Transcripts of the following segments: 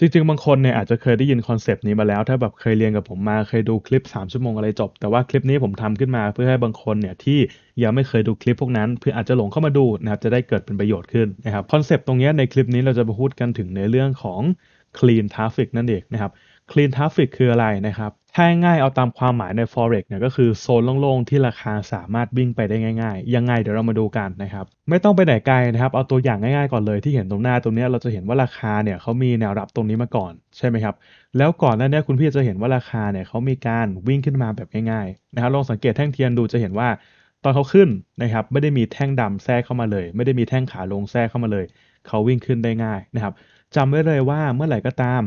จริงๆบางคนเนี่ยอาจจะเคยได้ยินคอนเซปต์นี้มาแล้ว ถ้าแบบเคยเรียนกับผมมาเคยดูคลิป3 ชั่วโมงอะไรจบ แต่ว่าคลิปนี้ผมทำขึ้นมาเพื่อให้บางคนเนี่ยที่ยังไม่เคยดูคลิปพวกนั้นเพื่ออาจจะหลงเข้ามาดูนะครับจะได้เกิดเป็นประโยชน์ขึ้นนะครับคอนเซปต์ตรงนี้ในคลิปนี้เราจะพูดกันถึงในเรื่องของ clean traffic นั่นเองนะครับ Clean Traffic คืออะไรนะครับถ้าง่ายเอาตามความหมายใน forex เนี่ยก็คือโซนโล่งๆที่ราคาสามารถวิ่งไปได้ง่ายๆยังไงเดี๋ยวเรามาดูกันนะครับไม่ต้องไปไหนไกลนะครับเอาตัวอย่างง่ายๆก่อนเลย ที่เห็นตรงหน้าตรงนี้เราจะเห็นว่าราคาเนี่ยเขามีแนวรับตรงนี้มาก่อนใช่ไหมครับ แล้วก่อนหน้านี้คุณพี่จะเห็นว่าราคาเนี่ยเขามีการวิ่งขึ้นมาแบบง่าย ๆ นะครับลองสังเกตแท่งเทียนดูจะเห็นว่าตอนเขาขึ้นนะครับ ไม่ได้มีแท่งดำแทรกเข้ามาเลย ไม่ได้มีแท่งขาลงแทรกเข้ามาเลยเขาวิ่งขึ้นได้ง่ายนะครับจำไว้เลยว่าเมื่อไหร่ก็ตาม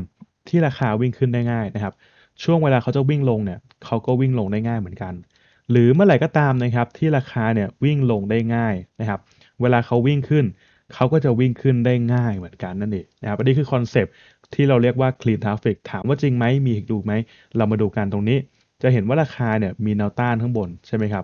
ที่ราคาวิ่งขึ้นได้ง่ายนะครับช่วงเวลาเขาจะวิ่งลงเนี่ยเขาก็วิ่งลงได้ง่ายเหมือนกัน หรือเมื่อไหร่ก็ตามนะครับที่ราคาเนี่ยวิ่งลงได้ง่ายนะครับเวลาเขาวิ่งขึ้นเขาก็จะวิ่งขึ้นได้ง่ายเหมือนกันนั่นเองนะครับอันนี้คือคอนเซปที่เราเรียกว่า clean traffic ถามว่าจริงไหมมีดูไหม เรามาดูกันตรงนี้จะเห็นว่าราคาเนี่ยมีแนวต้านข้างบน ใช่ไหมครับ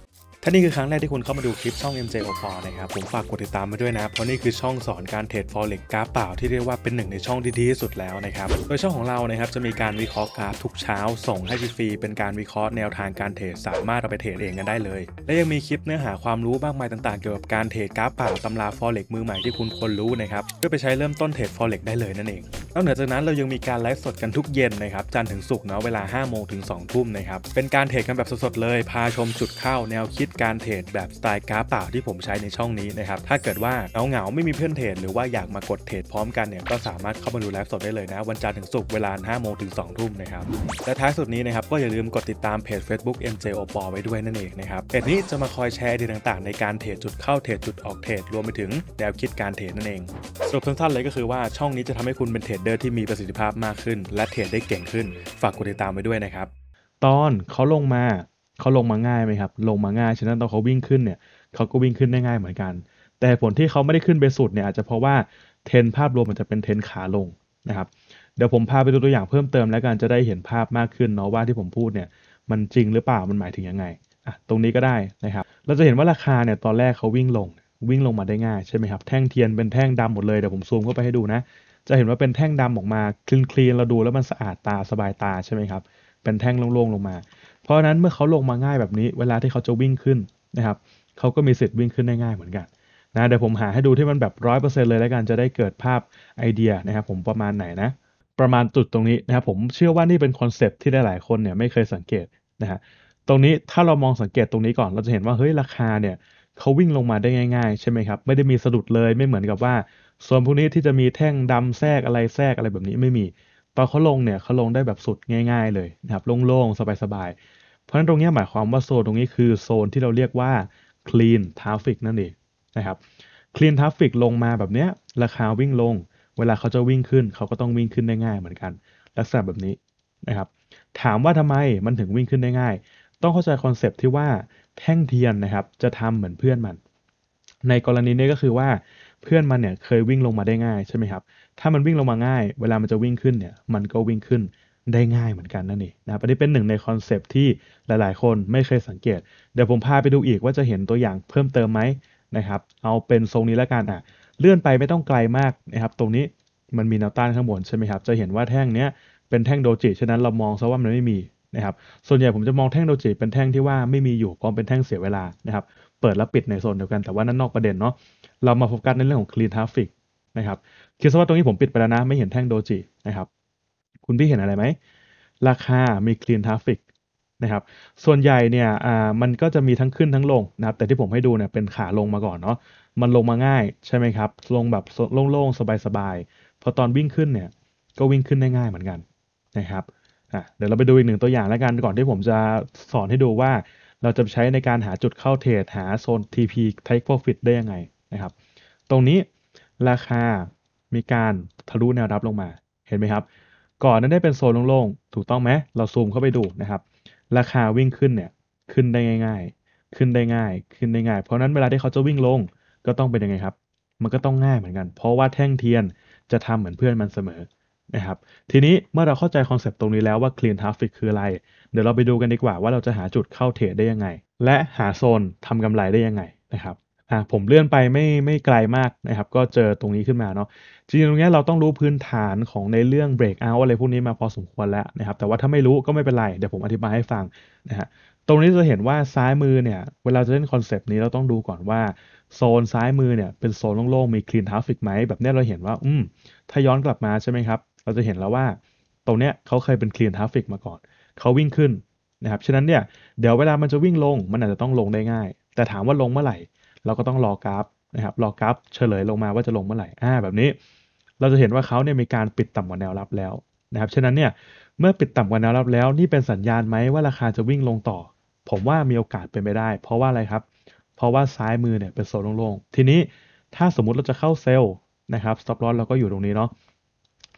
ถ้านี่คือครั้งแรกที่คุณเข้ามาดูคลิปช่อง MJ o p นะครับ ผมฝากกดติดตามมาด้วยนะ เพราะนี่คือช่องสอนการเทรด forex กราฟเปล่าที่เรียกว่าเป็นหนึ่งในช่องที่ดีที่สุดแล้วนะครับ โดยช่องของเรานะครับจะมีการวิเคราะห์กราฟทุกเช้าส่งให้ฟรีเป็นการวิเคราะห์แนวทางการเทรดสามารถเอาไปเทรดเองกันได้เลย และยังมีคลิปเนื้อหาความรู้มากมายต่างๆ เกี่ยวกับการเทรดกราฟเปล่าตำรา forex มือใหม่ที่คุณควรรู้นะครับเพื่อไปใช้เริ่มต้นเทรด forex ได้เลยนั่นเองนอกเหนือจากนั้นเรายังมีการไลฟ์สดกันทุกเย็นนะครับจันทร์ถึงศุกร์เนาะเวลา 5 โมงถึง 2 ทุ่มนะครับเป็นการเทรดกันแบบสดๆเลย พาชมจุดเข้าแนวคิดการเทรดแบบสไตล์กราฟป่าที่ผมใช้ในช่องนี้นะครับถ้าเกิดว่าเหงาๆ ไม่มีเพื่อนเทรดหรือว่าอยากมากดเทรดพร้อมกันเนี่ยก็สามารถเข้ามาดูไลฟ์สดได้เลยนะ วันจันทร์ถึงศุกร์เวลา5โมงถึง2ทุ่มนะครับและท้ายสุดนี้นะครับก็อย่าลืมกดติดตามเพจ Facebook MJ o p o ไว้ด้วยนั่นเองนะครับเพจนี้จะมาคอยแชร์ดีต่างๆในการเทรดจุดเข้าเทรดจุดออกเทรดรวมไปถึงแนวคิดการเทรดนั่นเองสรุปสั้นๆเลยก็คือว่าช่องนี้จะทำให้คุณเป็นเทรดดเดอร์ที่มีประสิทธิภาพมากขึ้น และเทรดได้เก่งขึ้นฝากกดติดตามไว้ด้วยนะครับ ตอนเขาลงมาเขาลงมาง่ายไหมครับลงมาง่ายฉะนั้นตอนเขาวิ่งขึ้นเนี่ยเขาก็วิ่งขึ้นได้ง่ายเหมือนกัน แต่ผลที่เขาไม่ได้ขึ้นไปสุดเนี่ยอาจจะเพราะว่าเทรนภาพรวมมันจะเป็นเทรนขาลงนะครับ เดี๋ยวผมพาไปดูตัวอย่างเพิ่มเติมแล้วกันจะได้เห็นภาพมากขึ้นเนาะว่าที่ผมพูดเนี่ยมันจริงหรือเปล่ามันหมายถึงยังไงอ่ะตรงนี้ก็ได้นะครับ เราจะเห็นว่าราคาเนี่ยตอนแรกเขาวิ่งลง วิ่งลงมาได้ง่ายใช่ไหมครับแท่งเทียนเป็นแท่งดำหมดเลยเดี๋ยวผมซูมเข้าไปให้ดูนะจะเห็นว่าเป็นแท่งดำออกมาคลีนๆเราดูแล้วมันสะอาดตาสบายตาใช่ไหมครับ เป็นแท่งโล่งๆลงมา เพราะฉะนั้นเมื่อเขาลงมาง่ายแบบนี้ เวลาที่เขาจะวิ่งขึ้นนะครับเขาก็มีสิทธิ์วิ่งขึ้นได้ง่ายเหมือนกันนะเดี๋ยวผมหาให้ดูที่มันแบบร้อเลย แล้วกันจะได้เกิดภาพไอเดียนะครับผมประมาณไหนนะ ประมาณจุดตรงนี้นะครับผมเชื่อว่านี่เป็นคอนเซปที่หลายๆคนเนี่ยไม่เคยสังเกตนะฮะตรงนี้ถ้าเรามองสังเกตตรงนี้ก่อน เราจะเห็นว่าเฮ้ยราคาเนี่ยเขาวิ่งลงมาได้ง่าย ๆใช่ไหมครับไม่ได้มีสะดุดเลยไม่เหมือนกับว่าส่วนพวกนี้ที่จะมีแท่งดำแทรกอะไรแทรกอะไรแบบนี้ไม่มีตอนเขาลงเนี่ยเขาลงได้แบบสุดง่าย ๆ เลยนะครับโล่งๆสบายๆ เพราะฉะนั้นตรงนี้หมายความว่าโซนตรงนี้คือโซนที่เราเรียกว่า clean traffic นั่นเองนะครับ clean traffic ลงมาแบบเนี้ยราคาวิ่งลง เวลาเขาจะวิ่งขึ้นเขาก็ต้องวิ่งขึ้นได้ง่ายเหมือนกันลักษณะแบบนี้นะครับ ถามว่าทำไมมันถึงวิ่งขึ้นได้ง่ายต้องเข้าใจคอนเซปต์ที่ว่าแท่งเทียนนะครับจะทำเหมือนเพื่อนมัน ในกรณีนี้ก็คือว่าเพื่อนมันเนี่ยเคยวิ่งลงมาได้ง่ายใช่ไหมครับ ถ้ามันวิ่งลงมาง่าย เวลามันจะวิ่งขึ้นเนี่ย มันก็วิ่งขึ้นได้ง่ายเหมือนกันนั่นเองนะครับอันนี้เป็นหนึ่งในคอนเซปที่หลายๆ คนไม่เคยสังเกต เดี๋ยวผมพาไปดูอีกว่าจะเห็นตัวอย่างเพิ่มเติมไหมนะครับ เอาเป็นทรงนี้แล้วกันอ่ะ เลื่อนไปไม่ต้องไกลมากนะครับ ตรงนี้มันมีแนวต้านข้างบนใช่ไหมครับ จะเห็นว่าแท่งเนี้ยเป็นแท่งโดจิ ฉะนั้นเรามองซะว่ามันไม่มีนะครับ ส่วนใหญ่ผมจะมองแท่งโดจิเป็นแท่งที่ว่าไม่มีอยู่เพราะเป็นแท่งเสียเวลานะครับเปิดแล้วปิดในโซนเดียวกันแต่ว่านั่นนอกประเด็นเนาะเรามาโฟกัสในเรื่องของ clean traffic นะครับคิดซะว่าตรงนี้ผมปิดไปแล้วนะ ไม่เห็นแท่งโดจินะครับ คุณพี่เห็นอะไรไหม ราคา มี clean traffic นะครับ ส่วนใหญ่เนี่ย อ่า มันก็จะมีทั้งขึ้นทั้งลงนะครับ แต่ที่ผมให้ดูเนี่ย เป็นขาลงมาก่อนเนาะ มันลงมาง่ายใช่ไหมครับ ลงแบบโล่งๆ สบายๆ พอตอนวิ่งขึ้นเนี่ย ก็วิ่งขึ้นได้ง่ายเหมือนกันนะครับ อ่ะ เดี๋ยวเราไปดูอีกหนึ่งตัวอย่างแล้วกันก่อนที่ผมจะสอนให้ดูว่า เราจะใช้ในการหาจุดเข้าเทรด หาโซน TP Take Profit ได้ยังไงนะครับ ตรงนี้ราคามีการ ทะลุแนวรับลงมา เห็นไหมครับ ก่อนนั้นได้เป็นโซนโล่งๆ ถูกต้องไหมเราซูมเข้าไปดูนะครับ ราคาวิ่งขึ้นเนี่ย ขึ้นได้ง่าย ๆ ขึ้นได้ง่าย ขึ้นได้ง่าย เพราะนั้นเวลาที่เขาจะวิ่งลง ก็ต้องเป็นยังไงครับ มันก็ต้องง่ายเหมือนกัน เพราะว่าแท่งเทียนจะทำเหมือนเพื่อนมันเสมอ นะครับ ทีนี้เมื่อเราเข้าใจคอนเซปต์ตรงนี้แล้วว่า clean traffic คืออะไร เดี๋ยวเราไปดูกันดีกว่าว่าเราจะหาจุดเข้าเทรดได้ยังไง และหาโซนทำกำไรได้ยังไงนะครับอ่ะผมเลื่อนไปไม่ไม่ไกลมากนะครับ ก็เจอตรงนี้ขึ้นมาเนาะ จริงๆตรงนี้เราต้องรู้พื้นฐานของในเรื่อง break out อะไรพวกนี้มาพอสมควรแล้วนะครับ แต่ว่าถ้าไม่รู้ก็ไม่เป็นไร เดี๋ยวผมอธิบายให้ฟังนะฮะตรงนี้จะเห็นว่าซ้ายมือเนี่ย เวลาจะเล่นคอนเซปต์นี้เราต้องดูก่อนว่า โซนซ้ายมือเนี่ยเป็นโซนโล่งๆมี Clean Traffic ไหม แบบนี้เราเห็นว่าอืมถ้าย้อนกลับมาใช่ไหมครับ เราจะเห็นแล้วว่าตรงเนี้ยเขาเคยเป็น Clean Traffic มาก่อน เขาวิ่งขึ้นนะครับ ฉะนั้นเนี่ยเดี๋ยวเวลามันจะวิ่งลง มันอาจจะต้องลงได้ง่าย แต่ถามว่าลงเมื่อไหร่เราก็ต้องรอกราฟนะครับ รอกราฟเฉลยลงมาว่าจะลงเมื่อไหร่ อ่า แบบนี้ เราจะเห็นว่าเขาเนี่ยมีการปิดต่ำกว่าแนวรับแล้วนะครับ ฉะนั้นเนี่ยเมื่อปิดต่ำกว่าแนวรับแล้ว นี่เป็นสัญญาณไหมว่าราคาจะวิ่งลงต่อ ผมว่ามีโอกาสเป็นไปได้ เพราะว่าอะไรครับ เพราะว่าซ้ายมือเนี่ย เป็นโซนโล่งๆ ทีนี้ถ้าสมมุติเราจะเข้าเซลล์นะครับสต็อปลอสเราก็อยู่ตรงนี้เนาะ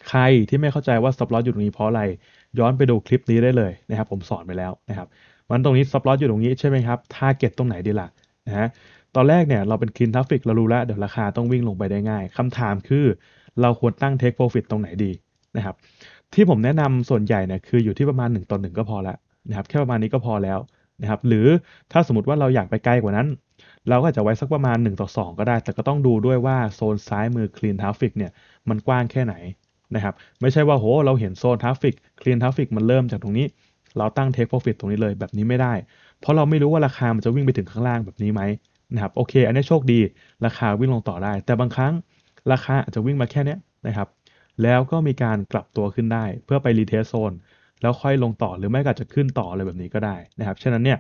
ใครที่ไม่เข้าใจว่าสต็อปลอสอยู่ตรงนี้เพราะอะไร ย้อนไปดูคลิปนี้ได้เลยนะครับ ผมสอนไปแล้วนะครับมันตรงนี้สต็อปลอสอยู่ตรงนี้ใช่ไหมครับทาร์เก็ตตรงไหนดีล่ะนะฮะตอนแรกเนี่ยเราเป็นคลีนทราฟิกเรารู้แล้ว เดี๋ยวราคาต้องวิ่งลงไปได้ง่ายคำถามคือเราควรตั้งเทคโปรฟิตตรงไหนดีนะครับ ที่ผมแนะนำส่วนใหญ่เนี่ยคืออยู่ที่ประมาณ1ต่อหนึ่งก็พอแล้วนะครับแค่ประมาณนี้ก็พอแล้วนะครับ หรือถ้าสมมติว่าเราอยากไปไกลกว่านั้น เราก็จะไว้สักประมาณ1ต่อ2 ก็ได้ แต่ก็ต้องดูด้วยว่าโซนซ้ายมือคลีนทราฟิกเนี่ยมันกว้างแค่ไหนนะครับ ไม่ใช่ว่าโหเราเห็นโซนทราฟิกคลีนทราฟิกมันเริ่มจากตรงนี้ เราตั้งเทคโปรฟิตตรงนี้เลยแบบนี้ไม่ได้ เพราะเราไม่รู้ว่าราคามันจะวิ่งไปถึงข้างล่างแบบนี้ไหมนะครับโอเค อันนี้โชคดีราคาวิ่งลงต่อได้ แต่บางครั้งราคาอาจจะวิ่งมาแค่นี้นะครับแล้วก็มีการกลับตัวขึ้นได้เพื่อไปรีเทสโซนแล้วค่อยลงต่อหรือไม่ก็จะขึ้นต่ออะไรแบบนี้ก็ได้นะครับฉะนั้นเนี่ย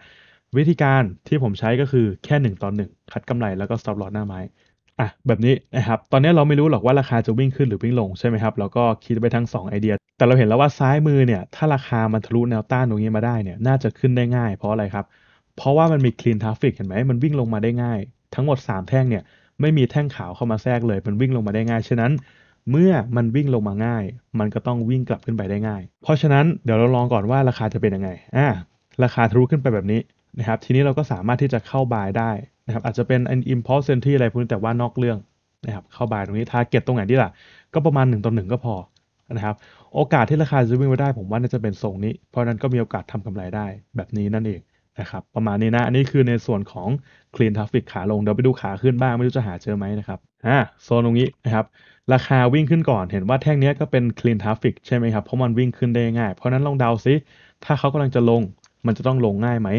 วิธีการที่ผมใช้ก็คือแค่ 1 ต่อ1คัดกำไร แล้วก็สต็อปลอ s หน้าไม้อ่ะแบบนี้นะครับตอนนี้เราไม่รู้หรอกว่าราคาจะวิ่งขึ้นหรือวิ่งลงใช่ไหมครับเราก็คิดไปทั้ง2ไอเดียแต่เราเห็นแล้วว่าซ้ายมือเนี่ยถ้าราคามันทะลุแนวต้านตรงนี้มาได้เนี่ยน่าจะขึ้นได้ง่าย เพราะอะไรครับเพราะว่ามันมี clean traffic เห็นไหม มันวิ่งลงมาได้ง่าย ทั้งหมด 3 แท่งเนี่ย ไม่มีแท่งขาวเข้ามาแทรกเลย มันวิ่งลงมาได้ง่าย ฉะนั้น เมื่อมันวิ่งลงมาง่าย มันก็ต้องวิ่งกลับขึ้นไปได้ง่าย เพราะฉะนั้นเดี๋ยวเราลองก่อนว่าราคาจะเป็นยังไงอ่าราคาทะลุขึ้นไปแบบนี้นะครับ ทีนี้เราก็สามารถที่จะเข้าบายได้นะครับ อาจจะเป็น i m p พอ s e ซ n t ี่อะไรพวกนี้แต่ว่านอกเรื่องนะครับ เข้าบายตรงนี้ target ตรงไหนดีล่ะ ก็ประมาณ 1 ต่อ 1 ก็พอนะครับ โอกาสที่ราคาจะวิ่งไปได้ ผมว่าน่าจะเป็นทรงนี้ เพราะนั้นก็มีโอกาสทำกำไรได้แบบนี้นั่นเองนะครับประมาณนี้นะอันนี้คือในส่วนของ Clean Traffic ขาลงเดี๋ยวไปดูขาขึ้นบ้างไม่รู้จะหาเจอไหมนะครับอ่าโซนตรงนี้นะครับราคาวิ่งขึ้นก่อนเห็นว่าแท่งนี้ก็เป็น Clean Traffic ใช่ไหมครับเพราะมันวิ่งขึ้นได้ง่ายเพราะนั้นลองเดาซิ ถ้าเขากำลังจะลง มันจะต้องลงง่ายไหม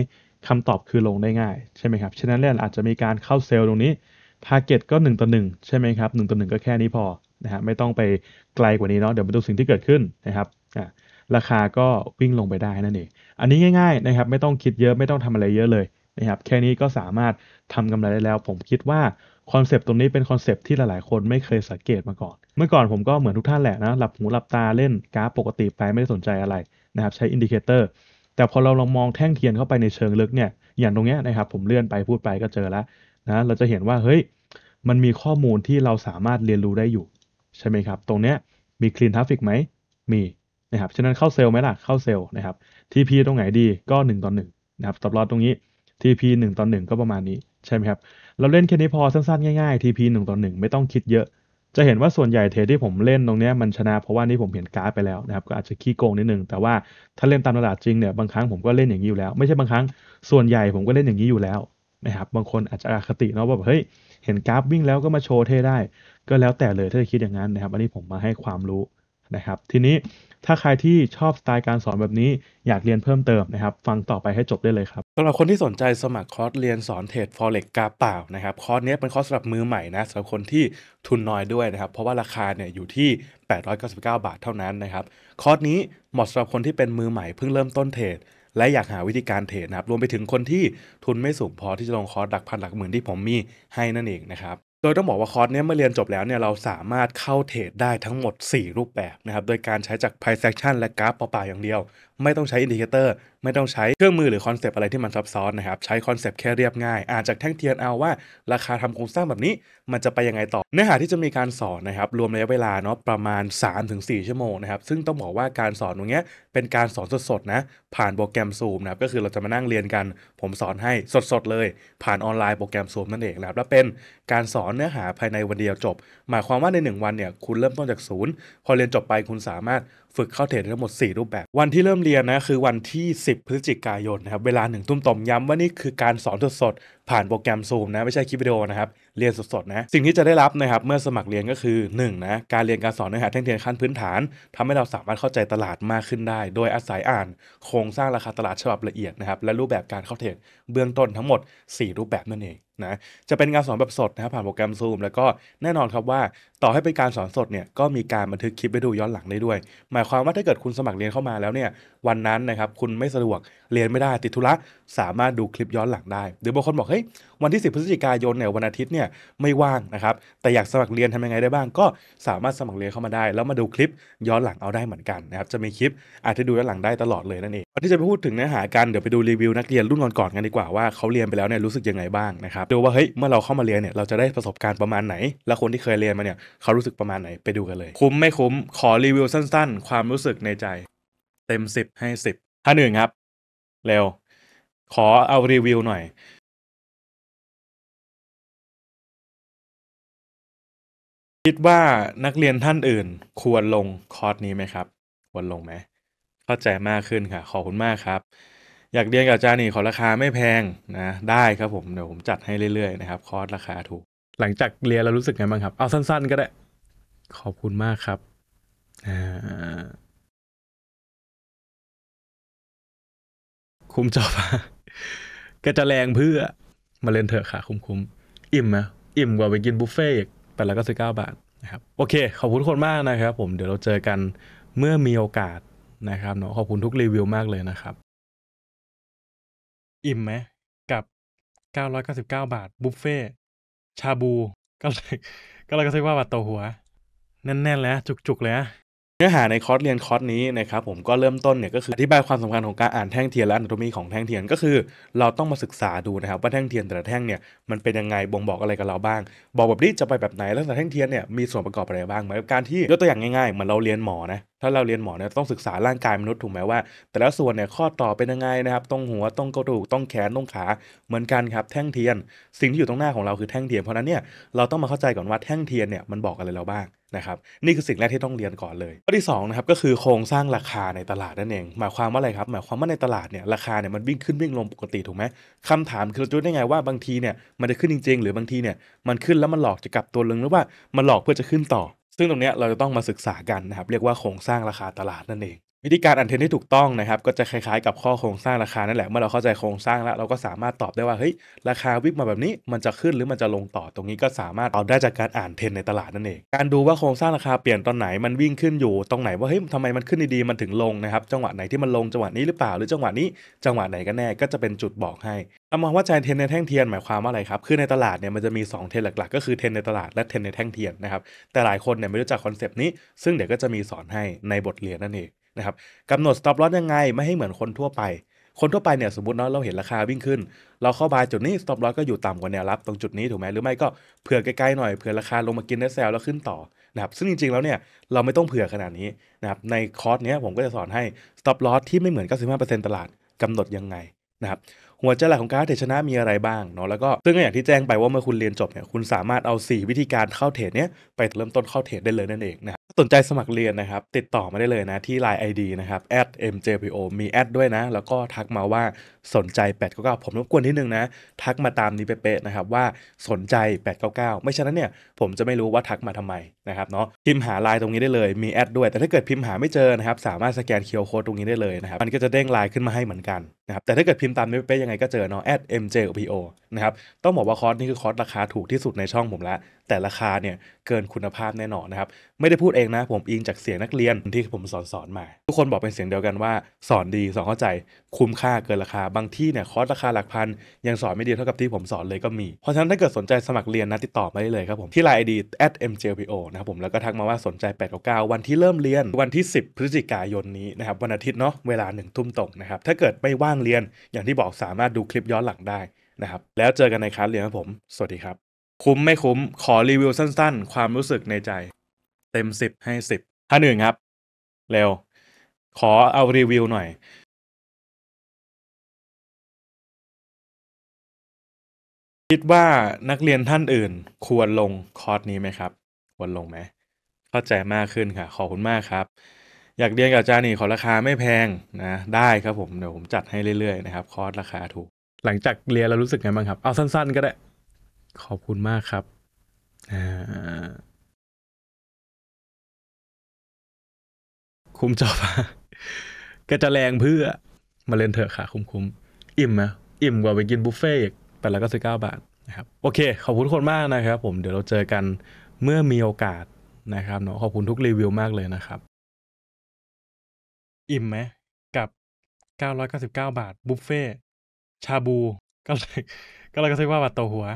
คำตอบคือลงได้ง่าย ใช่ไหมครับฉะนั้นเราอาจจะมีการเข้าเซลล์ตรงนี้ t a r g e t ก็1ต่อ1ใช่ไหมครับ1ต่อ1ก็แค่นี้พอนะฮะไม่ต้องไปไกลกว่านี้เนาะเดี๋ยวมาดูสิ่งที่เกิดขึ้นนะครับอ่าราคาก็วิ่งลงไปได้นั่นเอง อันนี้ง่ายๆนะครับไม่ต้องคิดเยอะไม่ต้องทำอะไรเยอะเลยนะครับแค่นี้ก็สามารถทำกำไรได้แล้ว ผมคิดว่า คอนเซปต์ตรงนี้เป็นคอนเซปต์ที่หลายๆคนไม่เคยสังเกตมาก่อน เมื่อก่อนผมก็เหมือนทุกท่านแหละนะหลับหูหลับตาเล่น กราฟปกติไปไม่ได้สนใจอะไรนะครับใช้อินดิเคเตอร์แต่พอเราลองมองแท่งเทียนเข้าไปในเชิงลึกเนี่ย อย่างตรงเนี้ยนะครับผมเลื่อนไปพูดไปก็เจอแล้วนะเราจะเห็นว่าเฮ้ยมันมีข้อมูลที่เราสามารถเรียนรู้ได้อยู่ใช่ไหมครับตรงเนี้ยมีคลีนทราฟิกไหมมีนะครับ ฉะนั้นเข้าเซลล์ไหมล่ะ เข้าเซลล์นะครับ TP ตรงไหนดี ก็1ต่อ1นะครับตับลอดตรงนี้ TP 1ต่อ1ก็ประมาณนี้ ใช่ไหมครับ เราเล่นแค่นี้พอสั้นๆ ง่ายๆ TP 1ต่อ1ไม่ต้องคิดเยอะ จะเห็นว่าส่วนใหญ่เทที่ผมเล่นตรงนี้มันชนะ เพราะว่านี่ผมเห็นการาฟไปแล้วนะครับ ก็อาจจะขี้โกงนิดนึง แต่ว่า ถ้าเล่นตามตลาดจริงเนี่ย บางครั้งผมก็เล่นอย่างนี้อยู่แล้ว ไม่ใช่บางครั้ง ส่วนใหญ่ผมก็เล่นอย่างนี้อยู่แล้วนะครับ บางคนอาจจะอคติเนาะว่าแบบ เฮ้ย เห็นกราฟวิ่งแล้วก็มาโชว์เทได้ ก็แล้วแต่เลยถ้าจะคิดอย่างนั้นนะครับอันนี้ผมมาให้ความรู้นะครับทีนี้ถ้าใครที่ชอบสไตล์การสอนแบบนี้อยากเรียนเพิ่มเติมนะครับ ฟังต่อไปให้จบได้เลยครับสำหรับคนที่สนใจสมัครคอร์สเรียนสอนเทรด forex กาเปล่านะครับคอร์สนี้เป็นคอร์สสำหรับมือใหม่นะสำหรับคนที่ทุนน้อยด้วยนะครับเพราะว่าราคาเนี่ยอยู่ที่ 899 บาทเท่านั้นนะครับคอร์สนี้เหมาะสำหรับคนที่เป็นมือใหม่เพิ่งเริ่มต้นเทรดและอยากหาวิธีการเทรดนะครับ รวมไปถึงคนที่ทุนไม่สูงพอที่จะลงคอร์สหลักพันหลักหมื่นที่ผมมีให้นั่นเองนะครับดยต้องบอกว่าคอร์สเนี้ยเมื่อเรียนจบแล้วเนี่ยเราสามารถเข้าเทรดได้ทั้งหมด 4 รูปแบบนะครับโดยการใช้จาก price action และกราฟเปล่าๆอย่างเดียว ไม่ต้องใช้อินดิเคเตอร์ไม่ต้องใช้เครื่องมือหรือคอนเซปต์อะไรที่มันซับซ้อนนะครับ ใช้คอนเซปต์แค่เรียบง่ายอ่านจากแท่งเทียนเอาว่า ราคาทำโครงสร้างแบบนี้ มันจะไปยังไงต่อเนื้อหาที่จะมีการสอนนะครับรวมระยะเวลาเนาะประมาณ 3-4 ชั่วโมงนะครับ ซึ่งต้องบอกว่าการสอนตรงนี้เป็นการสอนสดๆ นะ ผ่านโปรแกรมซูมนะครับก็คือเราจะมานั่งเรียนกัน ผมสอนให้สดๆ เลย ผ่านออนไลน์โปรแกรมซูมนั่นเองนะครับแล้วเป็นการสอนเนื้อหาภายในวันเดียวจบหมายความว่าใน1วันเนี่ยคุณเริ่มต้นจากศูนย์พอเรียนจบไปคุณสามารถฝึกเข้าเทรดทั้งหมด 4 รูปแบบ วันที่เริ่มเรียนนะคือวันที่ 10 พฤศจิกายนนะครับเวลาหนึ่งทุ่มตมย้ำว่านี่คือการสอนสดๆ ผ่านโปรแกรมซูมนะไม่ใช่คลิปวิดีโอนะครับเรียนสดๆนะสิ่งที่จะได้รับนะครับเมื่อสมัครเรียนก็คือ1นะการเรียนการสอนเนื้อหาแท่งเทียนขั้นพื้นฐาน ทำให้เราสามารถเข้าใจตลาดมากขึ้นได้ โดยอาศัยอ่าน โครงสร้างราคาตลาดฉบับละเอียดนะครับและรูปแบบการเข้าเทรดเบื้องต้นทั้งหมด 4 รูปแบบนั่นเองนะจะเป็นการสอนแบบสดนะครับผ่านโปรแกรม Zoom แล้วก็แน่นอนครับว่า ต่อให้เป็นการสอนสดเนี่ยก็มีการบันทึกคลิปไปดูย้อนหลังได้ด้วย หมายความว่าถ้าเกิดคุณสมัครเรียนเข้ามาแล้วเนี่ยวันนั้นนะครับคุณไม่สะดวกเรียนไม่ได้ ติดธุระสามารถดูคลิปย้อนหลังได้หรือบางคนบอกเฮ้ยวันที่10พฤศจิกายนเนี่ยวันอาทิตย์เนี่ยี่ยไม่ว่างนะครับแต่อยากสมัครเรียนทำยังไงได้บ้าง ก็สามารถสมัครเรียนเข้ามาได้แล้วมาดูคลิปย้อนหลังเอาได้เหมือนกันนะครับจะมีคลิปอาจจะดูย้อนหลังได้ตลอดเลย นั่นเองนที่จะไปพูดถึงเนื้อหากัน เดี๋ยวไปดูรีวิวนักเรียนรุ่นก่อนๆกันดีกว่าว่าเขาเรียนไปแล้วเนี่ยรู้สึกยังไงบ้างนะครับดูว่าเฮ้ยเมื่อเราเข้ามาเรียนเนี่ยเราจะได้ประสบการณ์ประมาณไหน และคนที่เคยเรียนมาเนี่ยเขารู้สึกประมาณไหนไปดูกันเลย คุ้มไม่คุ้มขอรีวิวสั้น ๆ ความรู้สึกในใจเต็ม10ให้10ถ้าหนึ่งครับเร็วขอเอารีวิวหน่อยคิดว่านักเรียนท่านอื่นควรลงคอร์สนี้ไหมครับ ควรลงไหมเข้าใจมากขึ้นค่ะ ขอบคุณมากครับ อยากเรียนกับอาจารย์นี่ขอราคาไม่แพงนะ ได้ครับผมเดี๋ยวผมจัดให้เรื่อยๆนะครับคอร์สราคาถูก หลังจากเรียนแล้วรู้สึกไงบ้างครับ เอาสั้น ๆ ก็ได้ขอบคุณมากครับคุ้มจอบก็จะแรงเพื่อ มาเล่นเถอะค่ะคุ้มๆอิ่มไหมอิ่มกว่าไปกินบุฟเฟ่ต์ปแล้วก็สิบเก้าบาท นะครับ โอเค ขอบคุณคนมากนะครับ ผม เดี๋ยวเราเจอกันเมื่อมีโอกาสนะครับเนาะ ขอบคุณทุกรีวิวมากเลยนะครับ อิ่มไหม กับ 999 บาท บุฟเฟ่ ชาบู ก็เลย ก็เลยก็เรียกว่าบาทต่อหัว แน่นๆแล้ว จุก ๆ เลยอะเนื้อหาในคอร์สเรียนคอร์สนี้นะครับผมก็เริ่มต้นเนี่ยก็คืออธิบายความสำคัญของการอ่านแท่งเทียนและอนาโตมีของแท่งเทียนก็คือ เราต้องมาศึกษาดูนะครับว่าแท่งเทียนแต่ละแท่งเนี่ยมันเป็นยังไงบ่งบอกอะไรกับเราบ้าง บอกแบบนี้จะไปแบบไหนแล้วแต่แท่งเทียนเนี่ยมีส่วนประกอบอะไรบ้างเหมือนการที่ยกตัวอย่างง่ายๆเหมือนเราเรียนหมอนะถ้าเราเรียนหมอเนี่ยต้องศึกษาร่างกายมนุษย์ถูกไหมว่า แต่ละส่วนเนี่ยข้อต่อเป็นยังไงนะครับตรงหัวตรงกระดูกตรงแขนตรงขา เหมือนกันครับแท่งเทียน สิ่งที่อยู่ตรงหน้าของเราคือแท่งเทียน เพราะนั้นเนี่ยเราต้องมาเข้าใจก่อนว่าแท่งเทียนเนี่ยมันบอกอะไรเราบ้างนะครับนี่คือสิ่งแรกที่ต้องเรียนก่อนเลยข้อที่2นะครับก็คือโครงสร้างราคาในตลาดนั่นเองหมายความว่าอะไรครับหมายความว่าในตลาดเนี่ยราคาเนี่ยมันวิ่งขึ้นวิ่งลงปกติถูกไหมคำถามคือเราจะได้ไงว่าบางทีเนี่ยมันจะขึ้นจริง ๆ หรือบางทีเนี่ยมันขึ้นแล้วมันหลอกจะกลับตัวลงหรือว่า มันหลอกเพื่อจะขึ้นต่อ ซึ่งตรงนี้เราจะต้องมาศึกษากันนะครับ เรียกว่าโครงสร้างราคาตลาดนั่นเองวิธีการอันเทนที่ถูกต้องนะครับก็จะคล้ายๆ กับข้อโครงสร้างราคานั่นแหละเมื่อเราเข้าใจโครงสร้างแล้ว เราก็สามารถตอบได้ว่าเฮ้ยราคาวิบมาแบบนี้มันจะขึ้นหรือมันจะลงต่อตรงนี้ก็สามารถตอบได้จากการอ่านเทนในตลาดนั่นเองการดูว่าโครงสร้างราคาเปลี่ยนตอนไหนมันวิ่งขึ้นอยู่ตรงไหนว่าเฮ้ยทำไมมันขึ้นดีๆมันถึงลงนะครับจังหวะไหนที่มันลงจังหวะนี้หรือเปล่าหรือจังหวะนี้จังหวะไหนกันแน่ก็จะเป็นจุดบอก ให้เรามองว่าใจเทนในแท่งเทียนหมายความว่าอะไรครับคือในตลาดเนี่ยมันจะมี2เทนหลัก ๆ ก็คือเทนในตลาดและเทนในแท่งเทียนนะครับแต่หลายคนเนี่ยไม่รู้จักคอนเซปต์นี้ซึ่งเดี๋ยวก็จะมีสอนให้ในบทเรียนนั่นเองนะครับกำหนด stop loss ยังไง ไม่ให้เหมือนคนทั่วไป คนทั่วไปเนี่ยสมมติเนาะเราเห็นราคาวิ่งขึ้น เราเข้าบายจุดนี้ stop loss ก็อยู่ต่ำกว่าแนวรับ ตรงจุดนี้ถูกไหมหรือไม่ก็เผื่อใกล้ๆ หน่อยเผื่อราคาลงมากินได้แซลแล้วขึ้นต่อนะครับซึ่งจริงๆแล้วเนี่ยเราไม่ต้องเผื่อขนาดนี้นะครับในคอร์สเนี้ยผมก็จะสอนให้ stop loss ที่ไม่เหมือน 95%ตลาดกำหนดยังไงนะครับหัวใจหลักของการเทรดชนะมีอะไรบ้างเนาะแล้วก็ซึ่งอย่างที่แจ้งไปว่าเมื่อคุณเรียนจบเนี่ยคุณสามารถเอา 4 วิธีการเข้าเทรดเนี้ยไปเริ่มต้นเข้าเทรดได้เลยนั่นเองนะสนใจสมัครเรียนนะครับติดต่อมาได้เลยนะที่ Line ID นะครับ @mjpo มีแอดด้วยนะ แล้วก็ทักมาว่าสนใจ 899ผมรบกวนนิดนึงนะ ทักมาตามนี้เป๊ะๆนะครับว่าสนใจ 899 ไม่ฉะนั้นเนี่ยผมจะไม่รู้ว่าทักมาทำไมนะครับเนาะพิมพ์หาไลน์ตรงนี้ได้เลยมีแอดด้วย แต่ถ้าเกิดพิมพ์หาไม่เจอนะครับสามารถสแกนเคียวโค้ดตรงนี้ได้เลยนะครับมันก็จะเด้งไลน์ขึ้นมาให้เหมือนกันนะครับแต่ถ้าเกิดพิมพ์ตามนี้เป๊ะยังไงไงก็เจอเนาะ at mjopo นะครับ ต้องบอกว่าคอร์สนี้คือคอร์สราคาถูกที่สุดในช่องผมละแต่ราคาเนี่ยเกินคุณภาพแน่นอนนะครับ ไม่ได้พูดเองนะผมอิงจากเสียงนักเรียนที่ผมสอนสอนมา ทุกคนบอกเป็นเสียงเดียวกันว่าสอนดี สอนเข้าใจคุ้มค่าเกินราคา บางที่เนี่ยคอร์สราคาหลักพันยังสอนไม่ดีเท่ากับที่ผมสอนเลยก็มี เพราะฉะนั้นถ้าเกิดสนใจสมัครเรียนนะติดต่อมาได้เลยครับผมที่ไลน์ ID m j p o นะครับผมแล้วก็ทักมาว่าสนใจ 8 9กวันที่เริ่มเรียนวันที่ 10 พฤศจิกายนนี้นะครับวันอาทิตย์เนาะเวลา1ทุ่มตรงนะครับถ้าเกิดไม่ว่างเรียนอย่างที่บอกสามารถดูคลิปย้อนหลังได้นะครับแล้วเจอกันในคลาสเรียนครับผมสวัสดีครับคุ้มไม่คุ้มขอรีวิวสั้น ๆ ความรู้สึกในใจเต็มสิบให้สิบท่านหนึ่งครับเร็วขอเอารีวิวหน่อย คิดว่านักเรียนท่านอื่นควรลงคอร์สนี้ไหมครับ ควรลงไหมเข้าใจมากขึ้นค่ะ ขอบคุณมากครับ อยากเรียนกับอาจารย์นี่ขอราคาไม่แพงนะ ได้ครับผมเดี๋ยวผมจัดให้เรื่อยๆนะครับคอร์สราคาถูก หลังจากเรียนเรารู้สึกไงบ้างครับเอาสั้นๆก็ได้ขอบคุณมากครับคุ้มจอบก็จะแรงเพื่อมาเล่นเถอะค่ะ คุ้มๆอิ่มหะอิ่มกว่าไปกินบุฟเฟ่ต์แต่ละก็สิบเก้าบาทนะครับ โอเคขอบคุณคนมากนะครับ ผมเดี๋ยวเราเจอกันเมื่อมีโอกาสนะครับเนาะขอบคุณทุกรีวิวมากเลยนะครับ อิ่มไหมกับ999 บาทบุฟเฟ่ชาบู ก็เลยก็เลยก็ซื้อว่าบาทต่อหัว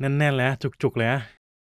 แน่นๆแล้วจุกๆเลยอะ